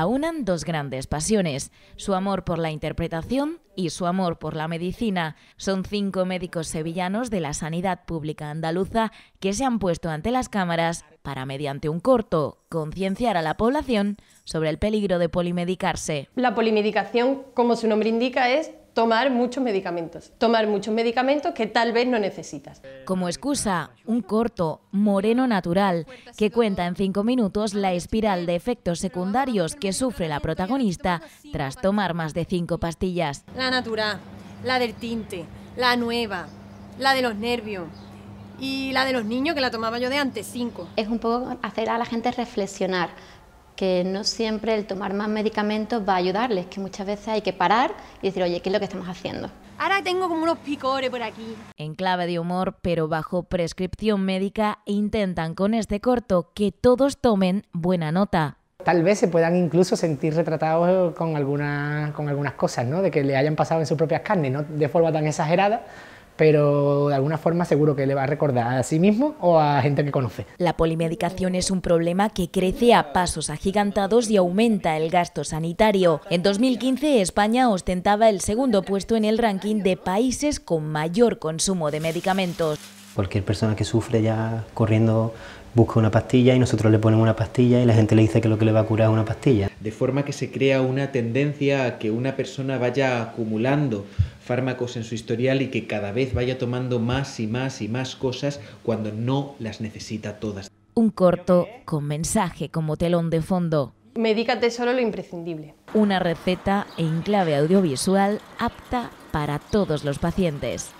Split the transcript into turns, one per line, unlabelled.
aunan dos grandes pasiones, su amor por la interpretación y su amor por la medicina. Son cinco médicos sevillanos de la sanidad pública andaluza que se han puesto ante las cámaras para, mediante un corto, concienciar a la población sobre el peligro de polimedicarse. La polimedicación, como su nombre indica, es tomar muchos medicamentos, tomar muchos medicamentos que tal vez no necesitas. Como excusa, un corto, moreno natural, que cuenta en cinco minutos la espiral de efectos secundarios que sufre la protagonista tras tomar más de cinco pastillas.
La natural, la del tinte, la nueva, la de los nervios. Y la de los niños, que la tomaba yo de antes, cinco. Es un poco hacer a la gente
reflexionar que no siempre el tomar más medicamentos va a ayudarles, que muchas veces hay que parar y decir, oye, ¿qué es lo que estamos haciendo?
Ahora tengo como unos picores por aquí.
En clave de humor, pero bajo prescripción médica, intentan con este corto que todos tomen buena nota.
Tal vez se puedan incluso sentir retratados con algunas, con algunas cosas, ¿no? De que le hayan pasado en sus propias carnes, no de forma tan exagerada, pero de alguna forma seguro que le va a recordar a sí mismo o a gente que conoce. La polimedicación es un problema que crece a pasos
agigantados y aumenta el gasto sanitario. En 2015 España ostentaba el segundo puesto en el ranking de países con mayor consumo de medicamentos.
Cualquier persona que sufre ya corriendo busca una pastilla y nosotros le ponemos una pastilla y la gente le dice que lo que le va a curar es una pastilla.
De forma que se crea una tendencia a que una persona vaya acumulando fármacos en su historial y que cada vez vaya tomando más y más y más cosas cuando no las necesita todas. Un corto con mensaje como telón de fondo.
Medícate solo lo imprescindible.
Una receta en clave audiovisual apta para todos los pacientes.